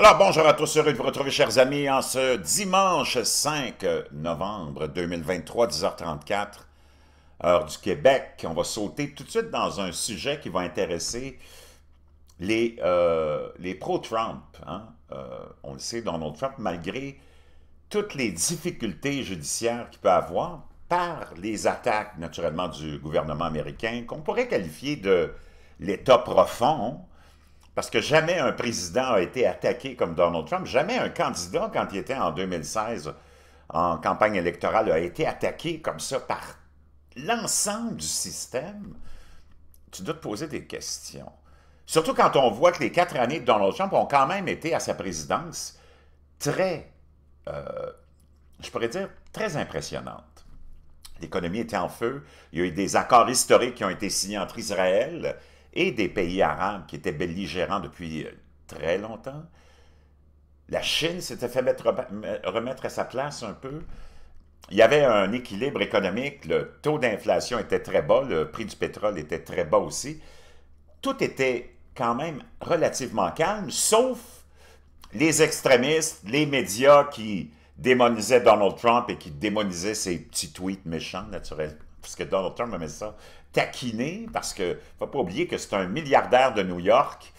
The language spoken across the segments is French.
Alors bonjour à tous, heureux de vous retrouver chers amis en ce dimanche 5 novembre 2023, 10h34, heure du Québec. On va sauter tout de suite dans un sujet qui va intéresser les, euh, les pro-Trump. Hein. Euh, on le sait, Donald Trump, malgré toutes les difficultés judiciaires qu'il peut avoir par les attaques naturellement du gouvernement américain, qu'on pourrait qualifier de l'État profond, parce que jamais un président a été attaqué comme Donald Trump. Jamais un candidat, quand il était en 2016 en campagne électorale, a été attaqué comme ça par l'ensemble du système. Tu dois te poser des questions. Surtout quand on voit que les quatre années de Donald Trump ont quand même été à sa présidence très, euh, je pourrais dire, très impressionnantes. L'économie était en feu. Il y a eu des accords historiques qui ont été signés entre Israël et des pays arabes qui étaient belligérants depuis euh, très longtemps. La Chine s'était fait remettre à sa place un peu. Il y avait un équilibre économique, le taux d'inflation était très bas, le prix du pétrole était très bas aussi. Tout était quand même relativement calme, sauf les extrémistes, les médias qui démonisaient Donald Trump et qui démonisaient ses petits tweets méchants, naturellement parce que Donald Trump m'a mis ça, taquiné, parce que faut pas oublier que c'est un milliardaire de New York,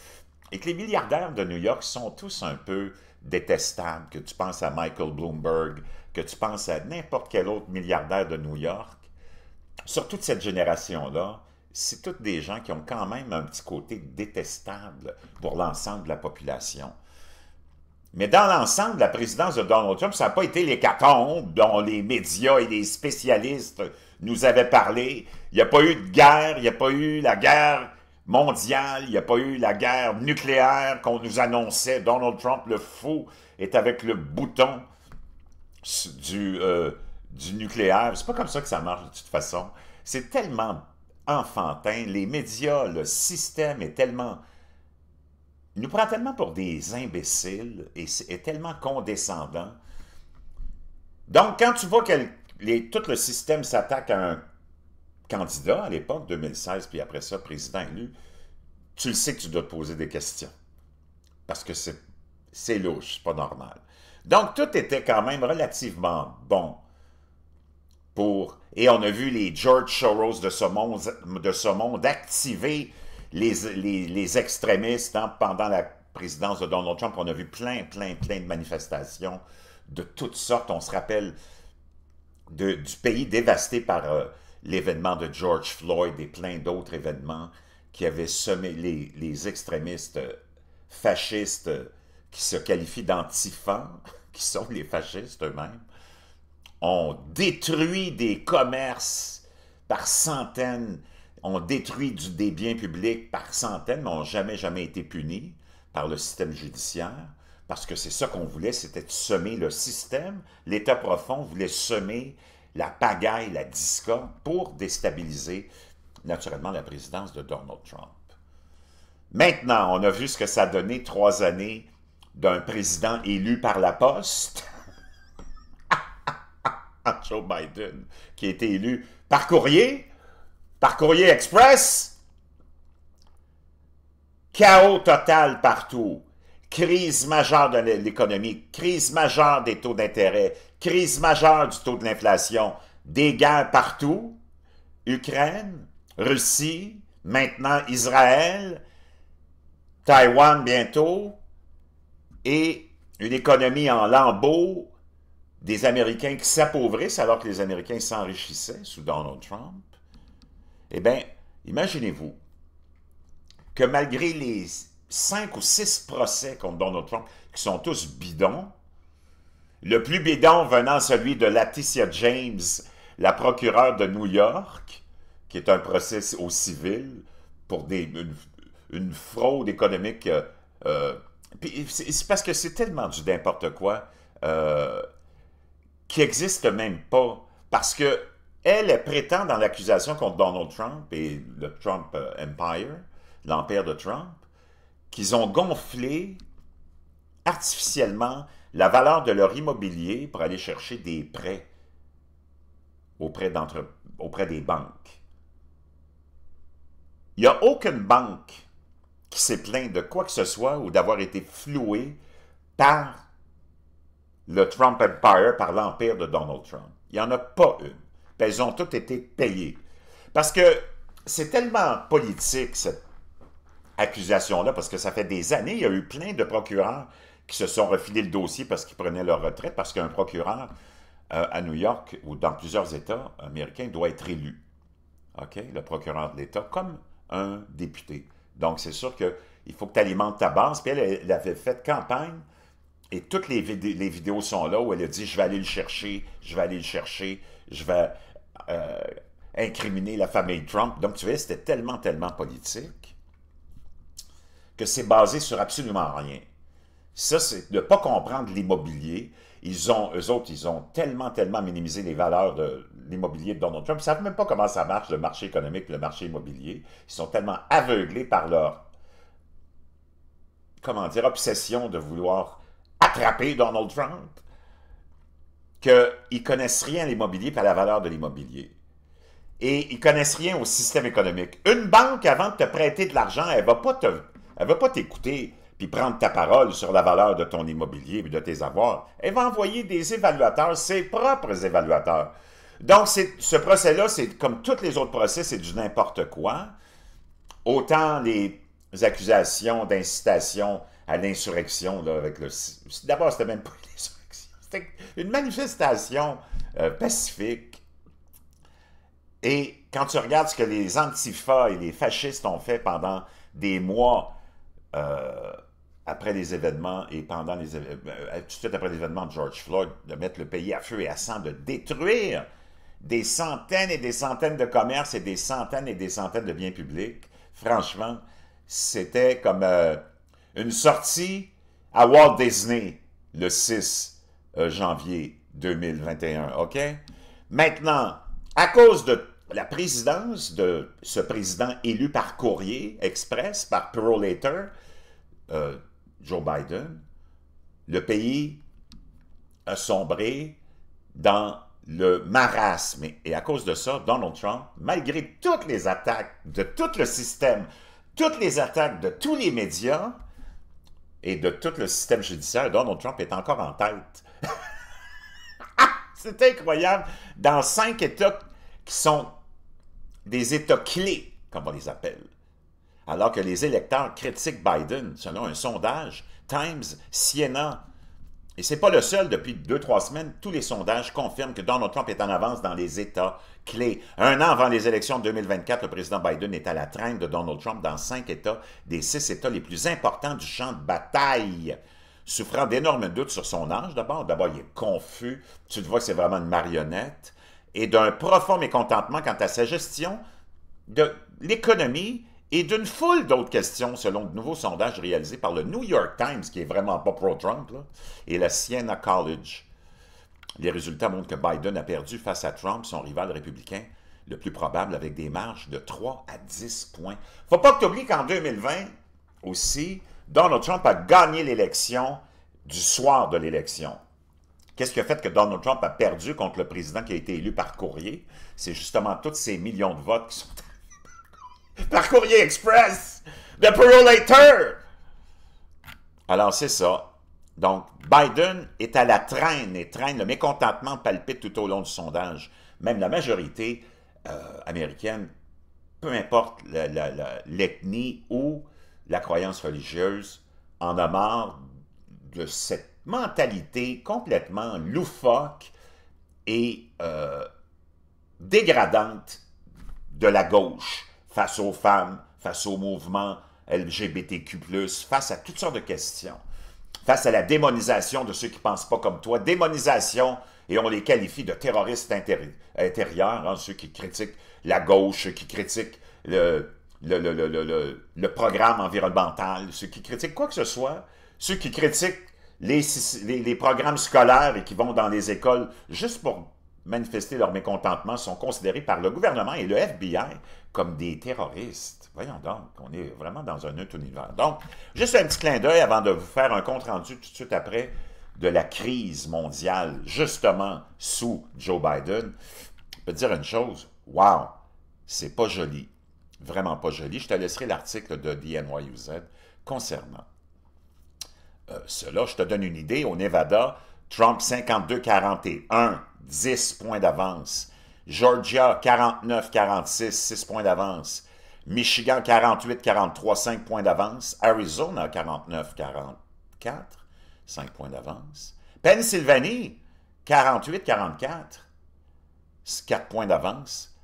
et que les milliardaires de New York sont tous un peu détestables, que tu penses à Michael Bloomberg, que tu penses à n'importe quel autre milliardaire de New York, sur toute cette génération-là, c'est toutes des gens qui ont quand même un petit côté détestable pour l'ensemble de la population. Mais dans l'ensemble, la présidence de Donald Trump, ça n'a pas été l'hécatombe dont les médias et les spécialistes nous avaient parlé. Il n'y a pas eu de guerre, il n'y a pas eu la guerre mondiale, il n'y a pas eu la guerre nucléaire qu'on nous annonçait. Donald Trump, le fou, est avec le bouton du, nucléaire. Euh, du nucléaire. C'est pas comme ça que ça marche de toute façon. C'est tellement enfantin. Les médias, le système est tellement nous prend tellement pour des imbéciles et c'est tellement condescendant. Donc, quand tu vois que les, tout le système s'attaque à un candidat à l'époque, 2016, puis après ça, président élu, tu le sais que tu dois te poser des questions. Parce que c'est louche, c'est pas normal. Donc, tout était quand même relativement bon pour... Et on a vu les George Soros de ce monde, de ce monde activer les, les, extrémistes, hein, pendant la présidence de Donald Trump, on a vu plein, plein, plein de manifestations de toutes sortes. On se rappelle du pays dévasté par euh, l'événement de George Floyd et plein d'autres événements qui avaient semé les, les extrémistes euh, fascistes euh, qui se qualifient d'antifans, qui sont les fascistes eux-mêmes, ont détruit des commerces par centaines, ont détruit du, des biens publics par centaines, mais n'ont jamais, jamais été punis par le système judiciaire, parce que c'est ça qu'on voulait, c'était de semer le système. L'État profond voulait semer la pagaille, la discorde, pour déstabiliser naturellement la présidence de Donald Trump. Maintenant, on a vu ce que ça a donné trois années d'un président élu par la poste, Joe Biden, qui a été élu par courrier, par courrier express. Chaos total partout. Crise majeure de l'économie, crise majeure des taux d'intérêt, crise majeure du taux de l'inflation, des guerres partout. Ukraine, Russie, maintenant Israël, Taïwan bientôt, et une économie en lambeaux, des Américains qui s'appauvrissent alors que les Américains s'enrichissaient sous Donald Trump. Eh bien, imaginez-vous que malgré les cinq ou six procès contre Donald Trump, qui sont tous bidons, le plus bidon venant celui de Laticia James, la procureure de New York, qui est un procès au civil pour une, fraude économique. Euh, euh, c'est parce que c'est tellement du n'importe quoi qu'il euh, qui n'existe même pas. Parce que elle prétend dans l'accusation contre Donald Trump et le Trump euh, Empire, l'empire de Trump, qu'ils ont gonflé artificiellement la valeur de leur immobilier pour aller chercher des prêts auprès, auprès des banques. Il n'y a aucune banque qui s'est plainte de quoi que ce soit ou d'avoir été flouée par le Trump Empire, par l'empire de Donald Trump. Il n'y en a pas une elles ont toutes été payées. Parce que c'est tellement politique, cette accusation-là, parce que ça fait des années, il y a eu plein de procureurs qui se sont refilés le dossier parce qu'ils prenaient leur retraite, parce qu'un procureur euh, à New York ou dans plusieurs États américains doit être élu. OK? Le procureur de l'État, comme un député. Donc, c'est sûr qu'il faut que tu alimentes ta base. Puis elle, avait fait campagne et toutes les, les vidéos sont là où elle a dit Je vais aller le chercher, je vais aller le chercher, je vais euh, incriminer la famille Trump. Donc, tu vois, c'était tellement, tellement politique que c'est basé sur absolument rien. Ça, c'est de ne pas comprendre l'immobilier. Ils ont, eux autres, ils ont tellement, tellement minimisé les valeurs de l'immobilier de Donald Trump. Ils ne savent même pas comment ça marche, le marché économique le marché immobilier. Ils sont tellement aveuglés par leur, comment dire, obsession de vouloir attraper Donald Trump qu'ils connaissent rien à l'immobilier et à la valeur de l'immobilier. Et ils connaissent rien au système économique. Une banque, avant de te prêter de l'argent, elle ne va pas t'écouter puis prendre ta parole sur la valeur de ton immobilier et de tes avoirs. Elle va envoyer des évaluateurs, ses propres évaluateurs. Donc, ce procès-là, c'est comme tous les autres procès, c'est du n'importe quoi. Autant les accusations d'incitation à l'insurrection, avec le... D'abord, c'était même pas une manifestation euh, pacifique. Et quand tu regardes ce que les antifas et les fascistes ont fait pendant des mois euh, après les événements et pendant les euh, tout de suite après l'événement de George Floyd, de mettre le pays à feu et à sang, de détruire des centaines et des centaines de commerces et des centaines et des centaines de biens publics, franchement, c'était comme une sortie à Walt Disney le 6 euh, janvier 2021, OK? Maintenant, à cause de la présidence de ce président élu par courrier express, par prolater, euh, Joe Biden, le pays a sombré dans le marasme. Et à cause de ça, Donald Trump, malgré toutes les attaques de tout le système, toutes les attaques de tous les médias, et de tout le système judiciaire, Donald Trump est encore en tête. c'est incroyable. Dans cinq États qui sont des États clés, comme on les appelle, alors que les électeurs critiquent Biden, selon un sondage, Times, Siena, et c'est pas le seul. Depuis deux, trois semaines, tous les sondages confirment que Donald Trump est en avance dans les États clés. Un an avant les élections de 2024, le président Biden est à la traîne de Donald Trump dans cinq États des six États les plus importants du champ de bataille. Souffrant d'énormes doutes sur son âge, d'abord. D'abord, il est confus. Tu te vois c'est vraiment une marionnette. Et d'un profond mécontentement quant à sa gestion de l'économie et d'une foule d'autres questions, selon de nouveaux sondages réalisés par le New York Times, qui est vraiment pas pro-Trump, et la Siena College. Les résultats montrent que Biden a perdu face à Trump, son rival républicain, le plus probable, avec des marges de 3 à 10 points. Faut pas que tu oublies qu'en 2020, aussi, Donald Trump a gagné l'élection du soir de l'élection. Qu'est-ce qui a fait que Donald Trump a perdu contre le président qui a été élu par courrier? C'est justement tous ces millions de votes qui sont par courrier express de Pearl Alors, c'est ça. Donc, Biden est à la traîne et traîne. Le mécontentement palpite tout au long du sondage. Même la majorité euh, américaine, peu importe l'ethnie ou la croyance religieuse, en a marre de cette mentalité complètement loufoque et euh, dégradante de la gauche face aux femmes, face au mouvement LGBTQ+, face à toutes sortes de questions, face à la démonisation de ceux qui ne pensent pas comme toi, démonisation, et on les qualifie de terroristes intérieurs, hein, ceux qui critiquent la gauche, qui critiquent le, programme environnemental, ceux qui critiquent quoi que ce soit, ceux qui critiquent les programmes scolaires et qui vont dans les écoles juste pour manifester leur mécontentement sont considérés par le gouvernement et le FBI comme des terroristes. Voyons donc, on est vraiment dans un autre univers. Donc, juste un petit clin d'œil avant de vous faire un compte-rendu tout de suite après de la crise mondiale, justement, sous Joe Biden. Je peux te dire une chose, wow, c'est pas joli, vraiment pas joli. Je te laisserai l'article de DNYUZ concernant euh, cela. Je te donne une idée, au Nevada, Trump 52-41, 10 points d'avance. Georgia 49-46, 6 points d'avance. Michigan 48-43, 5 points d'avance. Arizona 49-44, 5 points d'avance. Pennsylvanie 48-44, 4 points d'avance.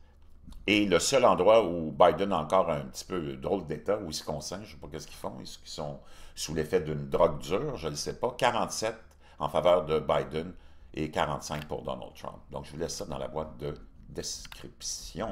Et le seul endroit où Biden a encore un petit peu drôle d'état, où il se concentre, je ne sais pas qu'est-ce qu'ils font, est-ce qu'ils sont sous l'effet d'une drogue dure, je ne sais pas, 47 en faveur de Biden et 45 pour Donald Trump. Donc, je vous laisse ça dans la boîte de description.